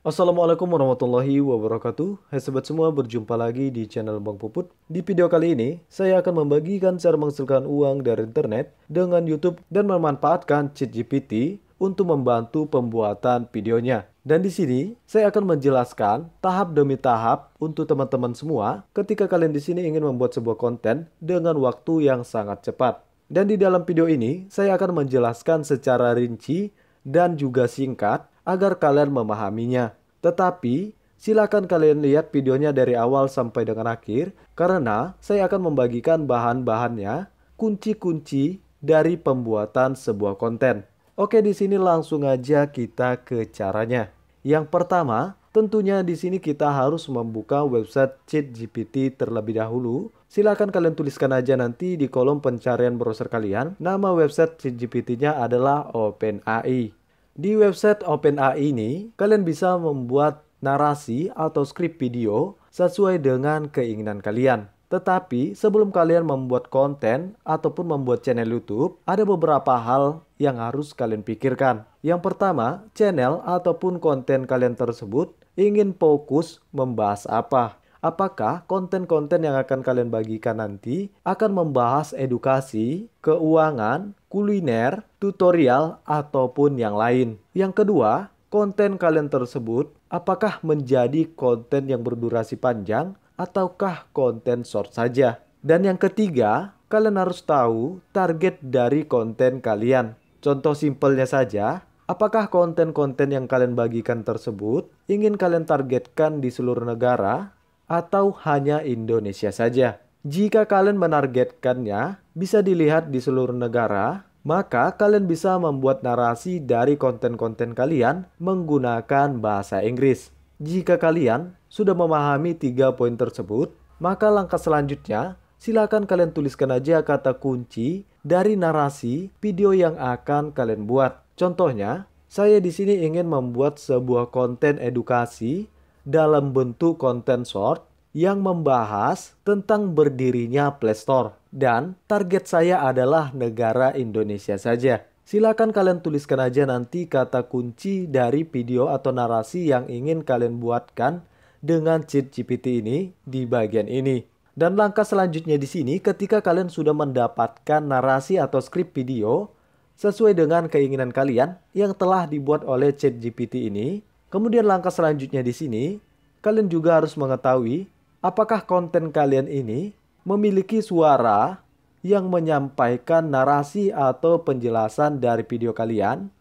Assalamualaikum warahmatullahi wabarakatuh Hai sobat semua berjumpa lagi di channel Bang Puput Di video kali ini saya akan membagikan cara menghasilkan uang dari internet dengan YouTube dan memanfaatkan GPT untuk membantu pembuatan videonya dan di sini saya akan menjelaskan tahap demi tahap untuk teman-teman semua ketika kalian di sini ingin membuat sebuah konten dengan waktu yang sangat cepat. Dan di dalam video ini saya akan menjelaskan secara rinci dan juga singkat agar kalian memahaminya. Tetapi, silakan kalian lihat videonya dari awal sampai dengan akhir karena saya akan membagikan bahan-bahannya, kunci-kunci dari pembuatan sebuah konten. Oke, di sini langsung aja kita ke caranya. Yang pertama, tentunya di sini kita harus membuka website ChatGPT terlebih dahulu. Silahkan kalian tuliskan aja nanti di kolom pencarian browser kalian. Nama website ChatGPT-nya adalah OpenAI. Di website OpenAI ini, kalian bisa membuat narasi atau skrip video sesuai dengan keinginan kalian. Tetapi sebelum kalian membuat konten ataupun membuat channel YouTube, ada beberapa hal yang harus kalian pikirkan. Yang pertama, channel ataupun konten kalian tersebut ingin fokus membahas apa. Apakah konten-konten yang akan kalian bagikan nanti akan membahas edukasi, keuangan, kuliner, tutorial, ataupun yang lain. Yang kedua, konten kalian tersebut apakah menjadi konten yang berdurasi panjang ataukah konten short saja. Dan yang ketiga, kalian harus tahu target dari konten kalian. Contoh simpelnya saja, apakah konten-konten yang kalian bagikan tersebut ingin kalian targetkan di seluruh negara atau hanya Indonesia saja? Jika kalian menargetkannya bisa dilihat di seluruh negara, maka kalian bisa membuat narasi dari konten-konten kalian menggunakan bahasa Inggris. Jika kalian sudah memahami tiga poin tersebut, maka langkah selanjutnya silakan kalian tuliskan aja kata kunci dari narasi video yang akan kalian buat. Contohnya, saya di sini ingin membuat sebuah konten edukasi dalam bentuk konten short yang membahas tentang berdirinya Playstore. Dan target saya adalah negara Indonesia saja. Silakan kalian tuliskan aja nanti kata kunci dari video atau narasi yang ingin kalian buatkan dengan GPT ini di bagian ini. Dan langkah selanjutnya di sini ketika kalian sudah mendapatkan narasi atau skrip video sesuai dengan keinginan kalian yang telah dibuat oleh Chat GPT ini, kemudian langkah selanjutnya di sini kalian juga harus mengetahui apakah konten kalian ini memiliki suara yang menyampaikan narasi atau penjelasan dari video kalian,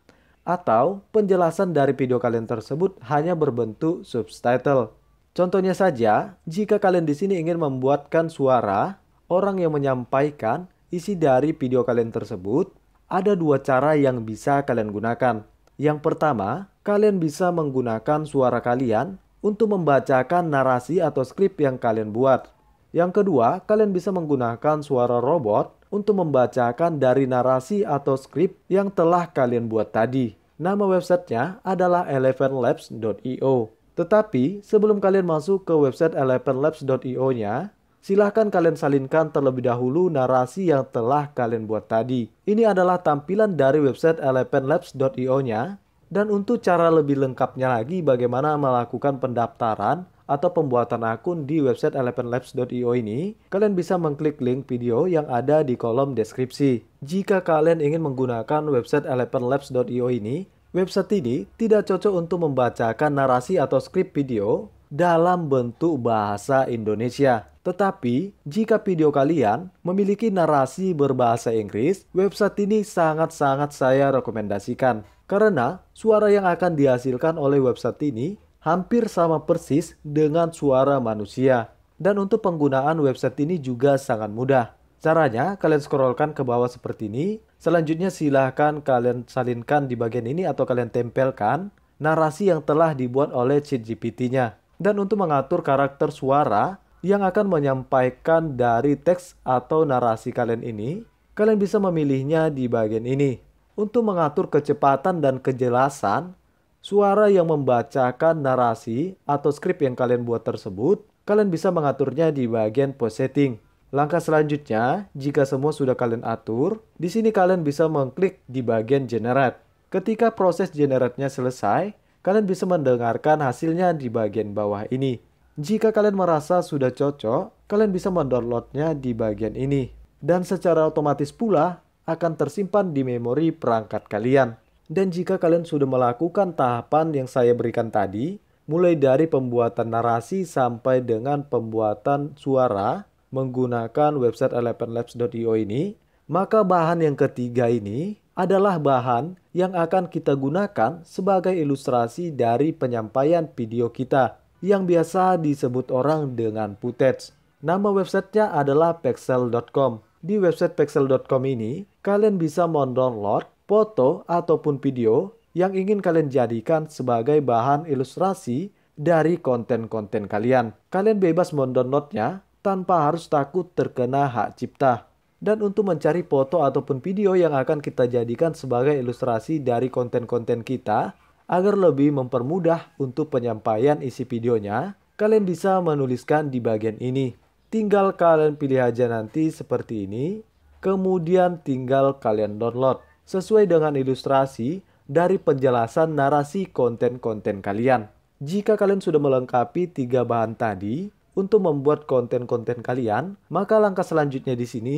atau penjelasan dari video kalian tersebut hanya berbentuk subtitle. Contohnya saja, jika kalian di sini ingin membuatkan suara orang yang menyampaikan isi dari video kalian tersebut, ada dua cara yang bisa kalian gunakan. Yang pertama, kalian bisa menggunakan suara kalian untuk membacakan narasi atau skrip yang kalian buat. Yang kedua, kalian bisa menggunakan suara robot untuk membacakan dari narasi atau skrip yang telah kalian buat tadi. Nama websitenya adalah elevenlabs.io. Tetapi sebelum kalian masuk ke website elevenlabs.io-nya, silahkan kalian salinkan terlebih dahulu narasi yang telah kalian buat tadi. Ini adalah tampilan dari website elevenlabs.io-nya dan untuk cara lebih lengkapnya lagi bagaimana melakukan pendaftaran atau pembuatan akun di website elevenlabs.io ini, kalian bisa mengklik link video yang ada di kolom deskripsi. Jika kalian ingin menggunakan website elevenlabs.io ini, website ini tidak cocok untuk membacakan narasi atau skrip video dalam bentuk bahasa Indonesia. Tetapi, jika video kalian memiliki narasi berbahasa Inggris, website ini sangat-sangat saya rekomendasikan. Karena suara yang akan dihasilkan oleh website ini hampir sama persis dengan suara manusia. Dan untuk penggunaan website ini juga sangat mudah. Caranya, kalian scrollkan ke bawah seperti ini. Selanjutnya silahkan kalian salinkan di bagian ini atau kalian tempelkan narasi yang telah dibuat oleh ChatGPT-nya. Dan untuk mengatur karakter suara, yang akan menyampaikan dari teks atau narasi kalian ini, kalian bisa memilihnya di bagian ini untuk mengatur kecepatan dan kejelasan suara yang membacakan narasi atau skrip yang kalian buat tersebut. Kalian bisa mengaturnya di bagian post setting. Langkah selanjutnya, jika semua sudah kalian atur, di sini kalian bisa mengklik di bagian generate. Ketika proses generate-nya selesai, kalian bisa mendengarkan hasilnya di bagian bawah ini. Jika kalian merasa sudah cocok, kalian bisa mendownloadnya di bagian ini. Dan secara otomatis pula akan tersimpan di memori perangkat kalian. Dan jika kalian sudah melakukan tahapan yang saya berikan tadi, mulai dari pembuatan narasi sampai dengan pembuatan suara menggunakan website elevenlabs.io ini, maka bahan yang ketiga ini adalah bahan yang akan kita gunakan sebagai ilustrasi dari penyampaian video kita yang biasa disebut orang dengan Putets. Nama websitenya adalah pexel.com. Di website pexel.com ini, kalian bisa mendownload foto ataupun video yang ingin kalian jadikan sebagai bahan ilustrasi dari konten-konten kalian. Kalian bebas mendownloadnya tanpa harus takut terkena hak cipta. Dan untuk mencari foto ataupun video yang akan kita jadikan sebagai ilustrasi dari konten-konten kita, Agar lebih mempermudah untuk penyampaian isi videonya, kalian bisa menuliskan di bagian ini. Tinggal kalian pilih aja nanti seperti ini, kemudian tinggal kalian download sesuai dengan ilustrasi dari penjelasan narasi konten-konten kalian. Jika kalian sudah melengkapi tiga bahan tadi, untuk membuat konten-konten kalian, maka langkah selanjutnya di sini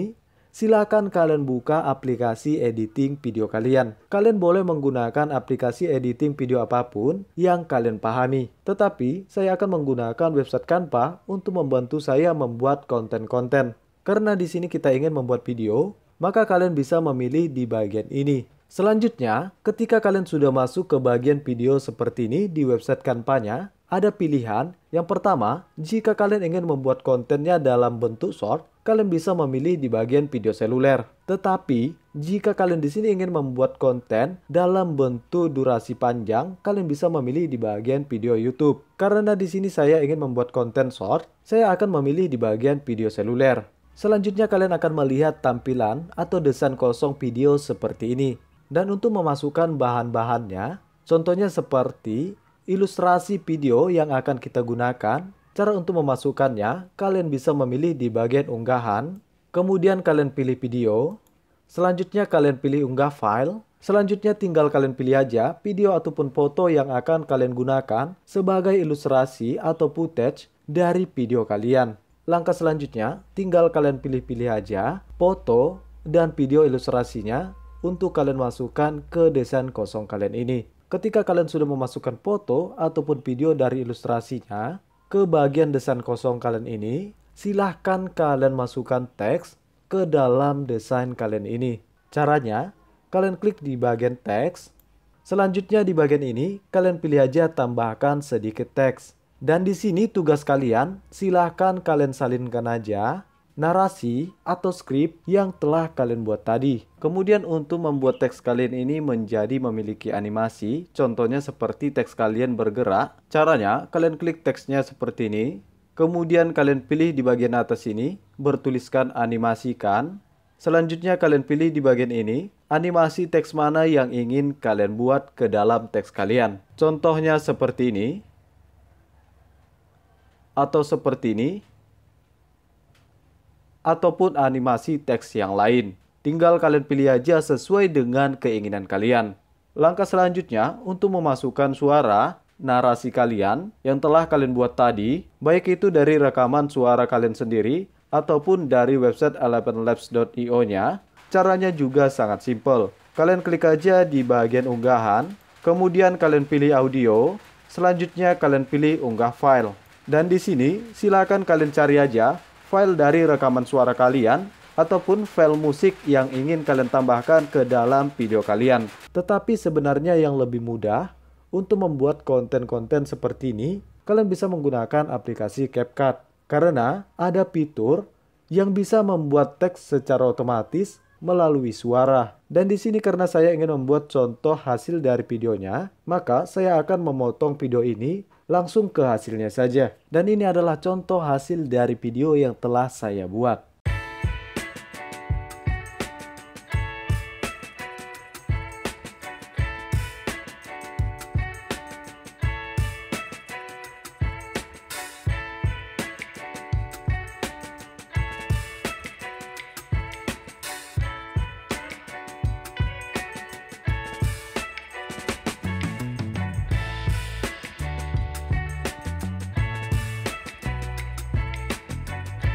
silakan kalian buka aplikasi editing video kalian. Kalian boleh menggunakan aplikasi editing video apapun yang kalian pahami. Tetapi, saya akan menggunakan website Canva untuk membantu saya membuat konten-konten. Karena di sini kita ingin membuat video, maka kalian bisa memilih di bagian ini. Selanjutnya, ketika kalian sudah masuk ke bagian video seperti ini di website Canva-nya, ada pilihan. Yang pertama, jika kalian ingin membuat kontennya dalam bentuk short, kalian bisa memilih di bagian video seluler. Tetapi, jika kalian di sini ingin membuat konten dalam bentuk durasi panjang, kalian bisa memilih di bagian video YouTube. Karena di sini saya ingin membuat konten short, saya akan memilih di bagian video seluler. Selanjutnya kalian akan melihat tampilan atau desain kosong video seperti ini. Dan untuk memasukkan bahan-bahannya, contohnya seperti ilustrasi video yang akan kita gunakan, Cara untuk memasukkannya, kalian bisa memilih di bagian unggahan, kemudian kalian pilih video, selanjutnya kalian pilih unggah file, selanjutnya tinggal kalian pilih aja video ataupun foto yang akan kalian gunakan sebagai ilustrasi atau footage dari video kalian. Langkah selanjutnya, tinggal kalian pilih-pilih aja foto dan video ilustrasinya untuk kalian masukkan ke desain kosong kalian ini. Ketika kalian sudah memasukkan foto ataupun video dari ilustrasinya, ke bagian desain kosong kalian ini, silahkan kalian masukkan teks ke dalam desain kalian ini. Caranya, kalian klik di bagian teks. Selanjutnya di bagian ini, kalian pilih aja tambahkan sedikit teks. Dan di sini tugas kalian, silahkan kalian salinkan aja narasi atau skrip yang telah kalian buat tadi. Kemudian untuk membuat teks kalian ini menjadi memiliki animasi, contohnya seperti teks kalian bergerak. Caranya, kalian klik teksnya seperti ini, kemudian kalian pilih di bagian atas ini, bertuliskan animasikan. Selanjutnya kalian pilih di bagian ini, animasi teks mana yang ingin kalian buat ke dalam teks kalian. Contohnya seperti ini, atau seperti ini, ataupun animasi teks yang lain. Tinggal kalian pilih aja sesuai dengan keinginan kalian. Langkah selanjutnya untuk memasukkan suara narasi kalian yang telah kalian buat tadi, baik itu dari rekaman suara kalian sendiri ataupun dari website elevenlabsio nya caranya juga sangat simpel. Kalian klik aja di bagian unggahan, kemudian kalian pilih audio, selanjutnya kalian pilih unggah file. Dan di sini silakan kalian cari aja file dari rekaman suara kalian ataupun file musik yang ingin kalian tambahkan ke dalam video kalian. Tetapi sebenarnya yang lebih mudah untuk membuat konten-konten seperti ini, kalian bisa menggunakan aplikasi CapCut. Karena ada fitur yang bisa membuat teks secara otomatis melalui suara. Dan di sini karena saya ingin membuat contoh hasil dari videonya, maka saya akan memotong video ini langsung ke hasilnya saja. Dan ini adalah contoh hasil dari video yang telah saya buat.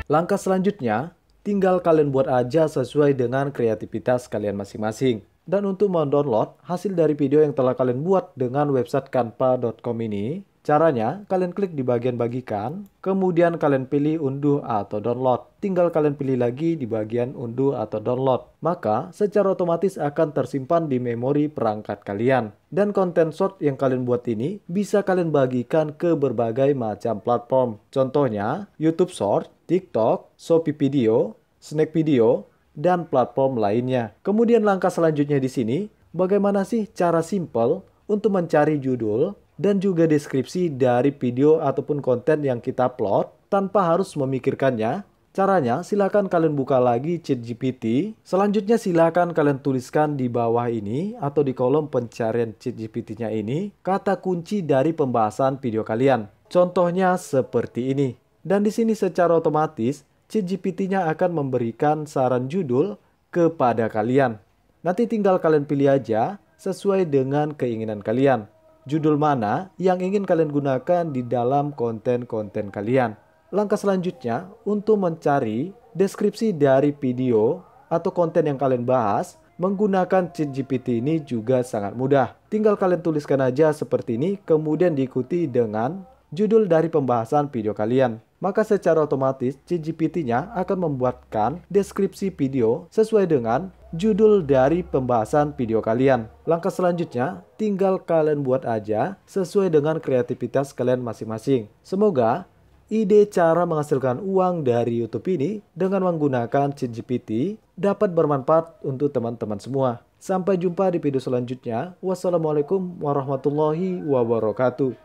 Langkah selanjutnya, tinggal kalian buat aja sesuai dengan kreativitas kalian masing-masing. Dan untuk mendownload hasil dari video yang telah kalian buat dengan website kanpa.com ini, caranya kalian klik di bagian bagikan, kemudian kalian pilih unduh atau download. Tinggal kalian pilih lagi di bagian unduh atau download. Maka secara otomatis akan tersimpan di memori perangkat kalian. Dan konten short yang kalian buat ini bisa kalian bagikan ke berbagai macam platform. Contohnya YouTube Short, TikTok, Shopee Video, Snack Video, dan platform lainnya. Kemudian langkah selanjutnya di sini, bagaimana sih cara simple untuk mencari judul dan juga deskripsi dari video ataupun konten yang kita plot tanpa harus memikirkannya Caranya, silakan kalian buka lagi Chat GPT. Selanjutnya, silakan kalian tuliskan di bawah ini atau di kolom pencarian Chat gpt nya ini kata kunci dari pembahasan video kalian. Contohnya seperti ini. Dan di sini secara otomatis ChatGPT-nya akan memberikan saran judul kepada kalian. Nanti tinggal kalian pilih aja sesuai dengan keinginan kalian. Judul mana yang ingin kalian gunakan di dalam konten-konten kalian. Langkah selanjutnya untuk mencari deskripsi dari video atau konten yang kalian bahas menggunakan ChatGPT ini juga sangat mudah. Tinggal kalian tuliskan aja seperti ini, kemudian diikuti dengan judul dari pembahasan video kalian maka secara otomatis cgpt nya akan membuatkan deskripsi video sesuai dengan judul dari pembahasan video kalian. Langkah selanjutnya, tinggal kalian buat aja sesuai dengan kreativitas kalian masing-masing. Semoga ide cara menghasilkan uang dari YouTube ini dengan menggunakan CGPT dapat bermanfaat untuk teman-teman semua. Sampai jumpa di video selanjutnya. Wassalamualaikum warahmatullahi wabarakatuh.